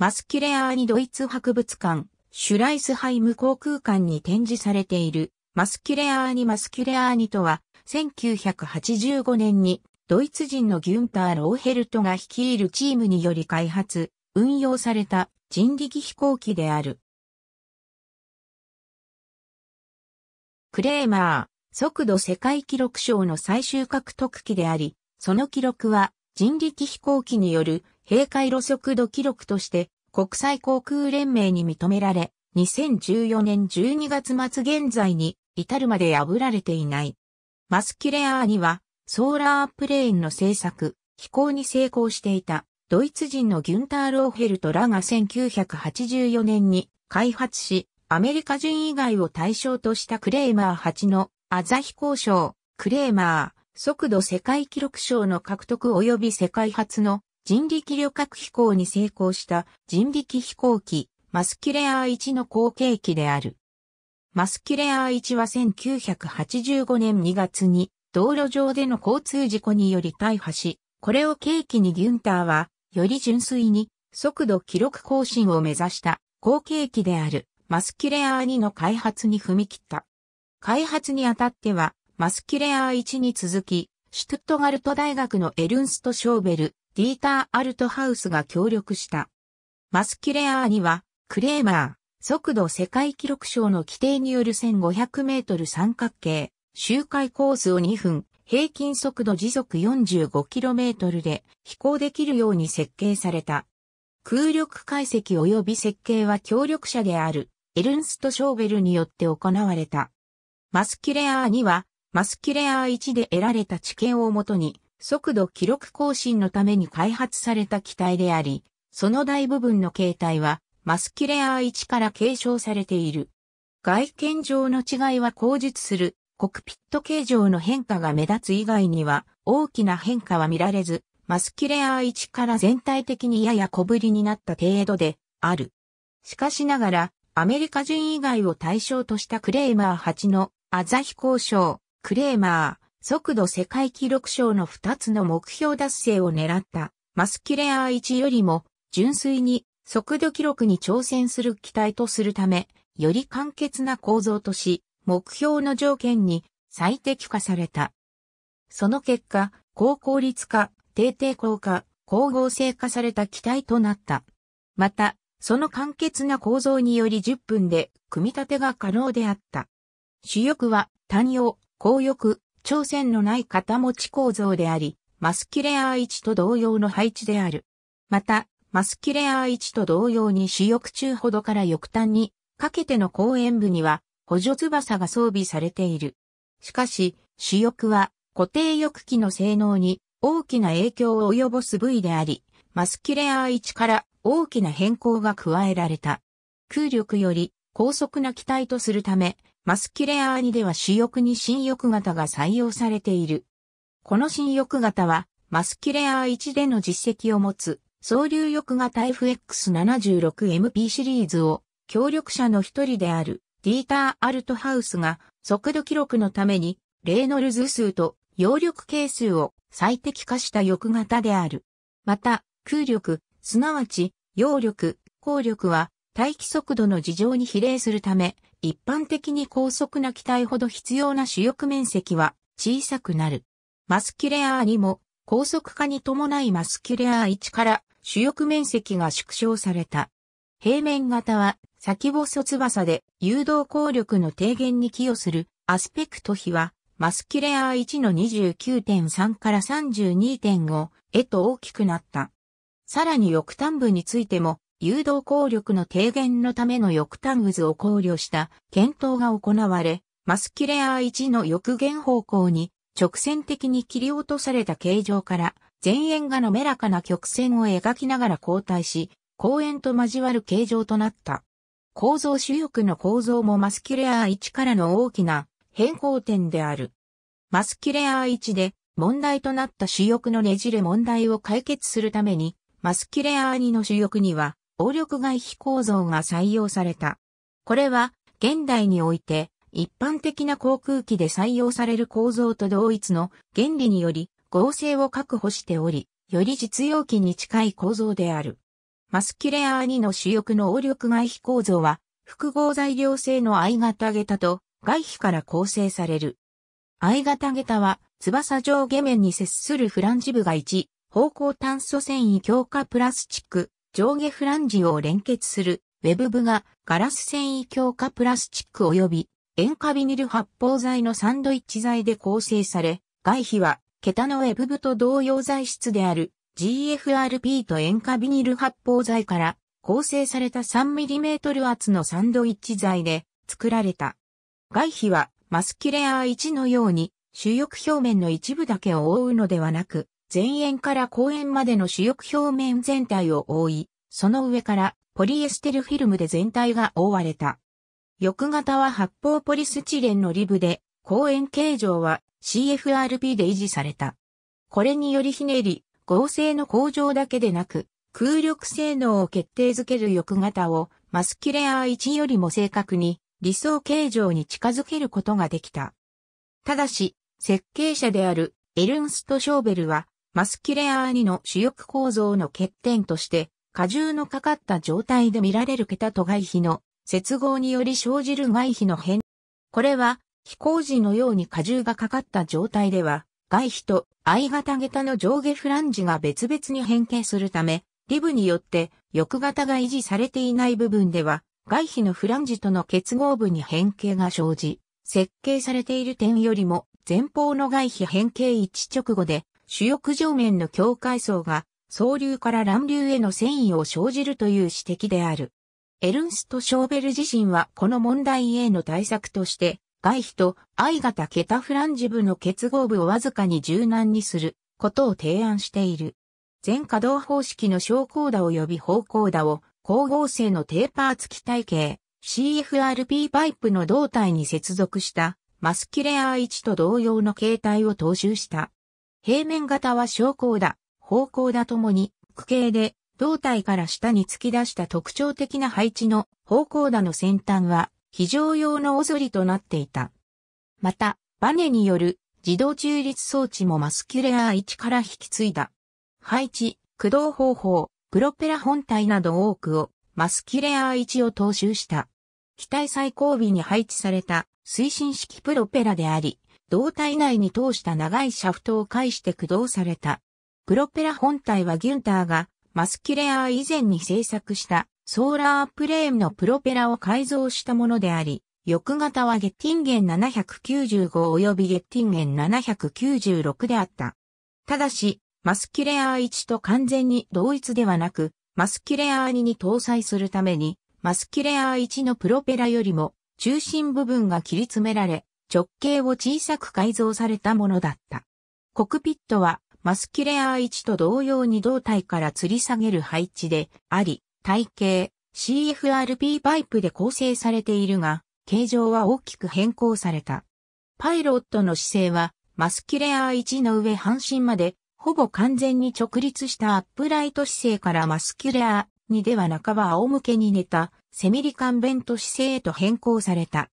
マスキュレアーニドイツ博物館、シュライスハイム航空館に展示されている、マスキュレアーニマスキュレアーニとは、1985年にドイツ人のギュンター・ローヘルトが率いるチームにより開発、運用された人力飛行機である。クレーマー、速度世界記録賞の最終獲得機であり、その記録は人力飛行機による閉会路速度記録として国際航空連盟に認められ、2014年12月末現在に至るまで破られていない。マスキュレアーにはソーラープレーンの製作、飛行に成功していたドイツ人のギュンター・ローヘルトらが1984年に開発し、アメリカ人以外を対象としたクレーマー8のアザ飛行賞、クレーマー、速度世界記録賞の獲得及び世界初の人力旅客飛行に成功した人力飛行機マスキュレアー1の後継機である。マスキュレアー1は1985年2月に道路上での交通事故により大破し、これを契機にギュンターはより純粋に速度記録更新を目指した後継機であるマスキュレアー2の開発に踏み切った。開発にあたってはマスキュレアー1に続き、シュトゥットガルト大学のエルンスト・ショーベル、ディーター・アルトハウスが協力した。マスキュレアーには、クレーマー、速度世界記録賞の規定による1500メートル三角形、周回コースを2分、平均速度時速 45km で飛行できるように設計された。空力解析及び設計は協力者であるエルンスト・ショーベルによって行われた。マスキュレアーにはマスキュレアー1で得られた知見をもとに、速度記録更新のために開発された機体であり、その大部分の形態は、マスキュレアー1から継承されている。外見上の違いは口述する、コクピット形状の変化が目立つ以外には、大きな変化は見られず、マスキュレアー1から全体的にやや小ぶりになった程度で、ある。しかしながら、アメリカ人以外を対象としたクレーマー8のアザヒ交賞、クレーマー、速度世界記録賞の2つの目標達成を狙った、マスキュレアー1よりも、純粋に速度記録に挑戦する機体とするため、より簡潔な構造とし、目標の条件に最適化された。その結果、高効率化、低抵抗化、光合成化された機体となった。また、その簡潔な構造により10分で組み立てが可能であった。主翼は単葉、高翼、朝鮮のない肩持ち構造であり、マスキュレアー1と同様の配置である。また、マスキュレアー1と同様に主翼中ほどから翼端にかけての後円部には補助翼が装備されている。しかし、主翼は固定翼機の性能に大きな影響を及ぼす部位であり、マスキュレアー1から大きな変更が加えられた。空力より高速な機体とするため、マスキュレアーニでは主翼に新翼型が採用されている。この新翼型は、マスキュレアー1での実績を持つ、総流翼型 FX76MP シリーズを、協力者の一人である、ディーター・アルトハウスが、速度記録のために、レーノルズ数と揚力係数を最適化した翼型である。また、空力、すなわち、揚力、効力は、大気速度の事情に比例するため、一般的に高速な機体ほど必要な主翼面積は小さくなる。マスキュレアーにも高速化に伴いマスキュレアー1から主翼面積が縮小された。平面型は先細翼で誘導効力の低減に寄与するアスペクト比はマスキュレアー1の29.3から32.5へと大きくなった。さらに翼端部についても誘導効力の低減のためのン端渦を考慮した検討が行われ、マスキレア1の翼減方向に直線的に切り落とされた形状から前縁が滑らかな曲線を描きながら交代し、後縁と交わる形状となった。構造主翼の構造もマスキレア1からの大きな変更点である。マスキレア1で問題となった主翼のねじれ問題を解決するために、マスキレア2の主翼には応力外皮構造が採用された。これは、現代において、一般的な航空機で採用される構造と同一の原理により合成を確保しており、より実用機に近い構造である。マスキュレアー2の主翼の応力外皮構造は、複合材料性の I 型下駄と外皮から構成される。I 型下駄は、翼上下面に接するフランジ部が1、方向炭素繊維強化プラスチック、上下フランジを連結するウェブ部がガラス繊維強化プラスチック及び塩化ビニル発泡剤のサンドイッチ剤で構成され、外皮は桁のウェブ部と同様材質である GFRP と塩化ビニル発泡剤から構成された 3mm 厚のサンドイッチ剤で作られた。外皮はマスキュレア1のように主翼表面の一部だけを覆うのではなく、前縁から後縁までの主翼表面全体を覆い、その上からポリエステルフィルムで全体が覆われた。翼型は発泡ポリスチレンのリブで、後縁形状は CFRP で維持された。これによりひねり、合成の向上だけでなく、空力性能を決定づける翼型をマスキュレアー1よりも正確に理想形状に近づけることができた。ただし、設計者であるエルンスト・ショーベルはマスキュレアーニの主翼構造の欠点として、荷重のかかった状態で見られる桁と外皮の接合により生じる外皮の変。これは、飛行時のように荷重がかかった状態では、外皮と相型桁の上下フランジが別々に変形するため、リブによって翼型が維持されていない部分では、外皮のフランジとの結合部に変形が生じ、設計されている点よりも前方の外皮変形一直後で主翼上面の境界層が、層流から乱流への遷移を生じるという指摘である。エルンスト・ショーベル自身はこの問題への対策として、外皮と I 型ケタフランジ部の結合部をわずかに柔軟にすることを提案している。全可動方式の小高打及び方向打を光合成のテーパー付き体系 CFRP パイプの胴体に接続したマスキュレア1と同様の形態を踏襲した平面型は昇降だ、方向だともに、区形で、胴体から下に突き出した特徴的な配置の方向だの先端は、非常用のおぞりとなっていた。また、バネによる自動中立装置もマスキュレアー1から引き継いだ。配置、駆動方法、プロペラ本体など多くをマスキュレアー1を踏襲した。機体最後尾に配置された推進式プロペラであり、胴体内に通した長いシャフトを介して駆動された。プロペラ本体はギュンターがマスキュレアー以前に製作したソーラープレーンのプロペラを改造したものであり、翌型はゲッティンゲン795及びゲッティンゲン796であった。ただし、マスキュレアー1と完全に同一ではなく、マスキュレアー2に搭載するために、マスキュレアー1のプロペラよりも中心部分が切り詰められ、直径を小さく改造されたものだった。コクピットはマスキュレア1と同様に胴体から吊り下げる配置であり、体型 CFRP パイプで構成されているが、形状は大きく変更された。パイロットの姿勢はマスキュレア1の上半身までほぼ完全に直立したアップライト姿勢からマスキュレア2では半ば仰向けに寝たセミリカンベント姿勢へと変更された。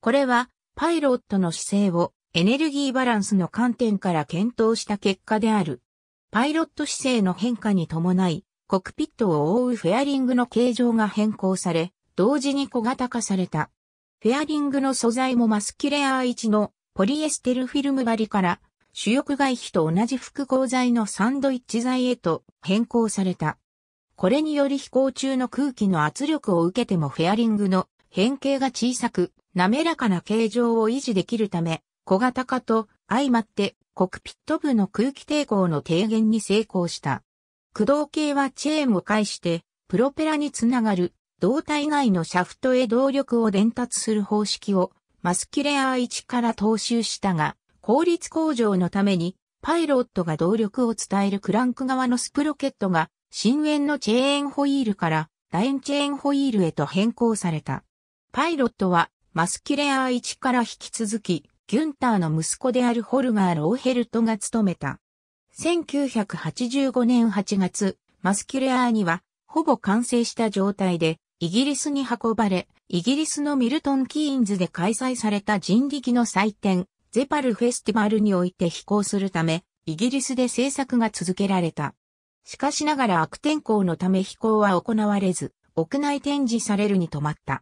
これはパイロットの姿勢をエネルギーバランスの観点から検討した結果である。パイロット姿勢の変化に伴い、コクピットを覆うフェアリングの形状が変更され、同時に小型化された。フェアリングの素材もマスキュレア1のポリエステルフィルム張りから主翼外皮と同じ複合材のサンドイッチ材へと変更された。これにより飛行中の空気の圧力を受けてもフェアリングの変形が小さく、滑らかな形状を維持できるため、小型化と相まってコクピット部の空気抵抗の低減に成功した。駆動系はチェーンを介してプロペラにつながる胴体内のシャフトへ動力を伝達する方式をマスキュレアー1から踏襲したが、効率向上のためにパイロットが動力を伝えるクランク側のスプロケットが深淵のチェーンホイールから楕円チェーンホイールへと変更された。パイロットはマスキュレアー1から引き続き、ギュンターの息子であるホルガー・ローヘルトが務めた。1985年8月、マスキュレアーには、ほぼ完成した状態で、イギリスに運ばれ、イギリスのミルトン・キーンズで開催された人力の祭典、ゼパルフェスティバルにおいて飛行するため、イギリスで制作が続けられた。しかしながら悪天候のため飛行は行われず、屋内展示されるに止まった。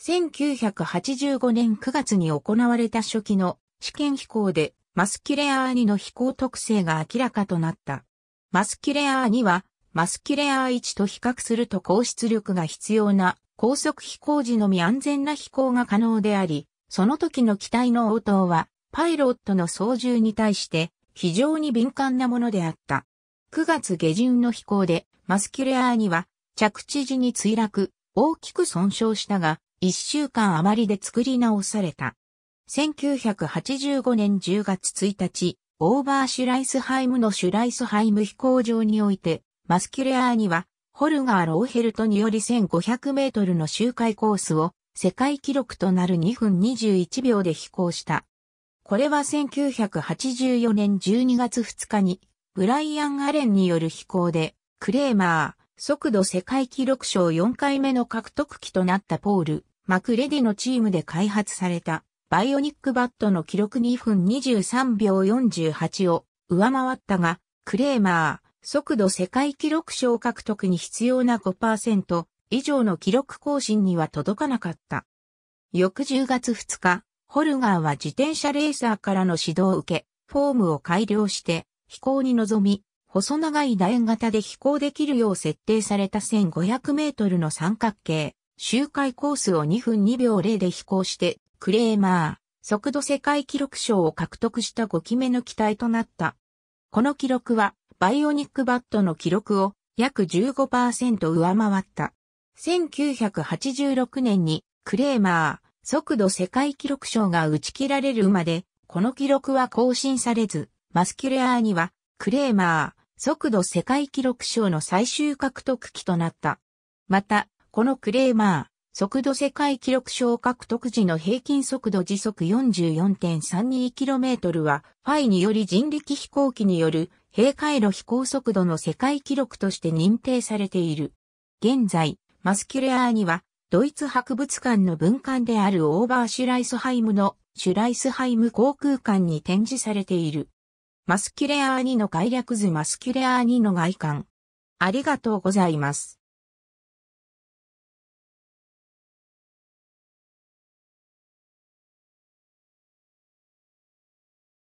1985年9月に行われた初期の試験飛行でマスキュレアー2の飛行特性が明らかとなった。マスキュレアー2はマスキュレアー1と比較すると高出力が必要な高速飛行時のみ安全な飛行が可能であり、その時の機体の応答はパイロットの操縦に対して非常に敏感なものであった。9月下旬の飛行でマスキュレアー2は着地時に墜落、大きく損傷したが、1週間余りで作り直された。1985年10月1日、オーバーシュライスハイムのシュライスハイム飛行場において、マスキュレアーには、ホルガー・ローヘルトにより1500メートルの周回コースを世界記録となる2分21秒で飛行した。これは1984年12月2日にブライアン・アレンによる飛行でクレーマー速度世界記録賞4回目の獲得機となったポールマクレディのチームで開発されたバイオニックバットの記録2分23秒48を上回ったが、クレーマー、速度世界記録賞獲得に必要な5%以上の記録更新には届かなかった。翌10月2日、ホルガーは自転車レーサーからの指導を受け、フォームを改良して飛行に臨み、細長い楕円型で飛行できるよう設定された1500メートルの三角形周回コースを2分2秒0で飛行して、クレーマー、速度世界記録賞を獲得した5機目の機体となった。この記録は、バイオニックバットの記録を約15%上回った。1986年に、クレーマー、速度世界記録賞が打ち切られるまで、この記録は更新されず、マスキュレアーには、クレーマー、速度世界記録賞の最終獲得機となった。また、このクレーマー、速度世界記録賞獲得時の平均速度時速 44.32km は、ファイにより人力飛行機による平回路飛行速度の世界記録として認定されている。現在、マスキュレアーには、ドイツ博物館の文館であるオーバーシュライスハイムのシュライスハイム航空館に展示されている。マスキュレアー2の概略図マスキュレアー2の外観。ありがとうございます。